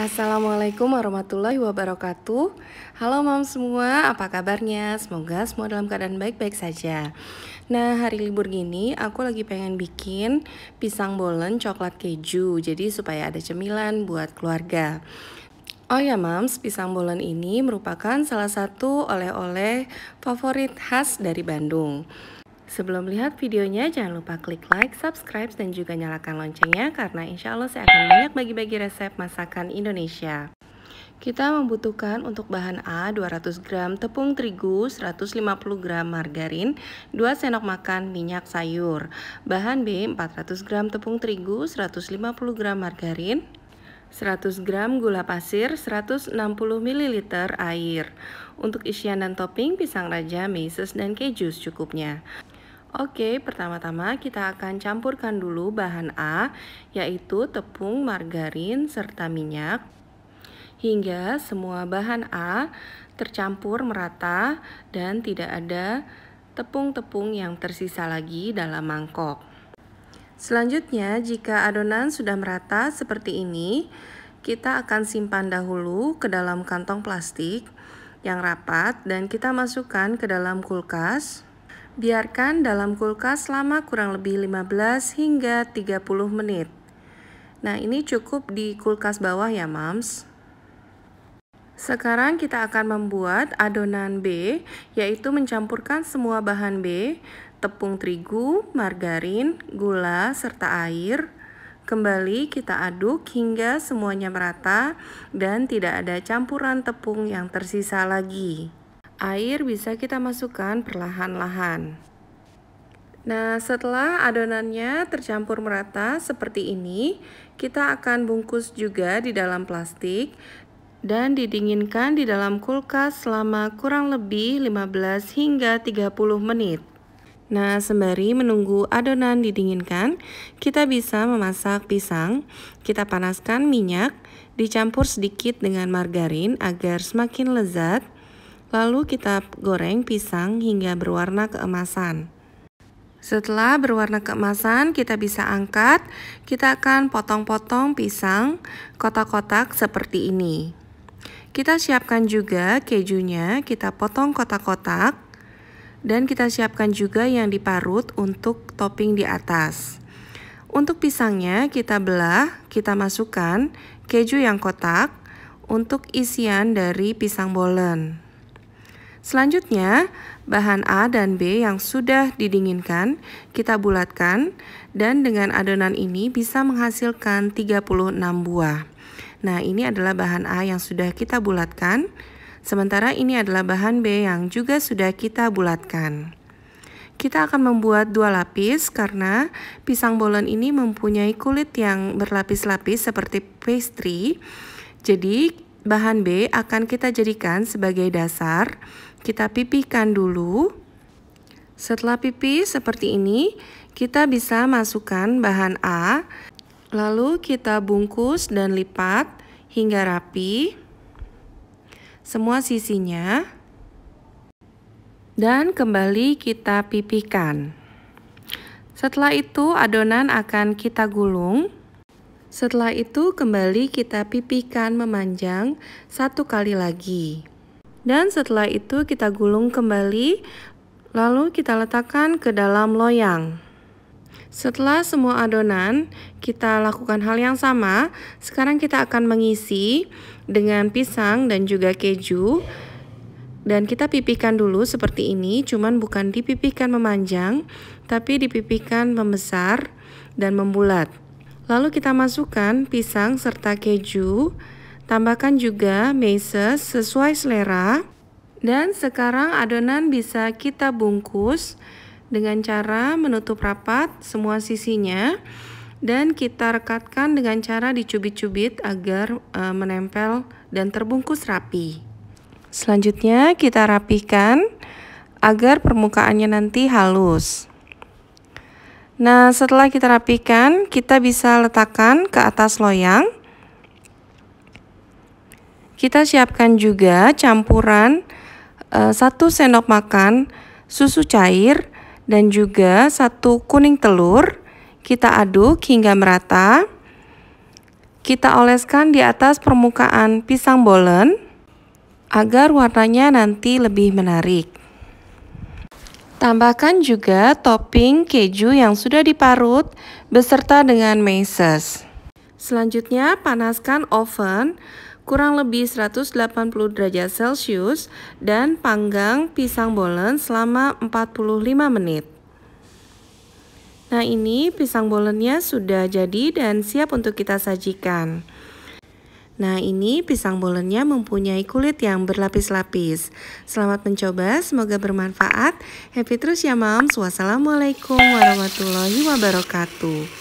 Assalamualaikum warahmatullahi wabarakatuh Halo mam semua, apa kabarnya? Semoga semua dalam keadaan baik-baik saja Nah hari libur gini aku lagi pengen bikin pisang bolen coklat keju Jadi supaya ada cemilan buat keluarga Oh ya mams, pisang bolen ini merupakan salah satu oleh-oleh favorit khas dari Bandung Sebelum lihat videonya, jangan lupa klik like, subscribe, dan juga nyalakan loncengnya karena insya Allah saya akan banyak bagi-bagi resep masakan Indonesia. Kita membutuhkan untuk bahan A 200 gram tepung terigu, 150 gram margarin, 2 sendok makan minyak sayur. Bahan B 400 gram tepung terigu, 150 gram margarin, 100 gram gula pasir, 160 ml air. Untuk isian dan topping, pisang raja, meses, dan keju secukupnya. Oke, pertama-tama kita akan campurkan dulu bahan A, yaitu tepung, margarin, serta minyak, hingga semua bahan A tercampur merata dan tidak ada tepung-tepung yang tersisa lagi dalam mangkok. Selanjutnya, jika adonan sudah merata seperti ini, kita akan simpan dahulu ke dalam kantong plastik yang rapat dan kita masukkan ke dalam kulkas Biarkan dalam kulkas selama kurang lebih 15 hingga 30 menit. Nah, ini cukup di kulkas bawah ya, Mams. Sekarang kita akan membuat adonan B, yaitu mencampurkan semua bahan B, tepung terigu, margarin, gula, serta air. Kembali kita aduk hingga semuanya merata dan tidak ada campuran tepung yang tersisa lagi. Air bisa kita masukkan perlahan-lahan. Nah, setelah adonannya tercampur merata seperti ini, kita akan bungkus juga di dalam plastik dan didinginkan di dalam kulkas selama kurang lebih 15 hingga 30 menit. Nah, sembari menunggu adonan didinginkan, kita bisa memasak pisang. Kita panaskan minyak, dicampur sedikit dengan margarin agar semakin lezat. Lalu kita goreng pisang hingga berwarna keemasan. Setelah berwarna keemasan, kita bisa angkat. Kita akan potong-potong pisang kotak-kotak seperti ini. Kita siapkan juga kejunya, kita potong kotak-kotak. Dan kita siapkan juga yang diparut untuk topping di atas. Untuk pisangnya kita belah, kita masukkan keju yang kotak untuk isian dari pisang bolen. Selanjutnya, bahan A dan B yang sudah didinginkan kita bulatkan dan dengan adonan ini bisa menghasilkan 36 buah. Nah, ini adalah bahan A yang sudah kita bulatkan, sementara ini adalah bahan B yang juga sudah kita bulatkan. Kita akan membuat dua lapis karena pisang bolon ini mempunyai kulit yang berlapis-lapis seperti pastry. Jadi, Bahan B akan kita jadikan sebagai dasar. Kita pipihkan dulu. Setelah pipih seperti ini, kita bisa masukkan bahan A, lalu kita bungkus dan lipat hingga rapi semua sisinya. Dan kembali kita pipihkan. Setelah itu adonan akan kita gulung setelah itu kembali kita pipihkan memanjang satu kali lagi. Dan setelah itu kita gulung kembali lalu kita letakkan ke dalam loyang. Setelah semua adonan, kita lakukan hal yang sama. Sekarang kita akan mengisi dengan pisang dan juga keju. Dan kita pipihkan dulu seperti ini, cuman bukan dipipihkan memanjang, tapi dipipihkan membesar dan membulat. Lalu kita masukkan pisang serta keju. Tambahkan juga meses sesuai selera. Dan sekarang adonan bisa kita bungkus dengan cara menutup rapat semua sisinya dan kita rekatkan dengan cara dicubit-cubit agar e, menempel dan terbungkus rapi. Selanjutnya kita rapikan agar permukaannya nanti halus. Nah, setelah kita rapikan, kita bisa letakkan ke atas loyang. Kita siapkan juga campuran e, sendok makan susu cair dan juga satu kuning telur. Kita aduk hingga merata. Kita oleskan di atas permukaan pisang bolen agar warnanya nanti lebih menarik. Tambahkan juga topping keju yang sudah diparut beserta dengan meses. Selanjutnya panaskan oven kurang lebih 180 derajat Celcius dan panggang pisang bolen selama 45 menit. Nah ini pisang bolennya sudah jadi dan siap untuk kita sajikan. Nah ini pisang bolennya mempunyai kulit yang berlapis-lapis. Selamat mencoba, semoga bermanfaat. Happy terus ya moms. Wassalamualaikum warahmatullahi wabarakatuh.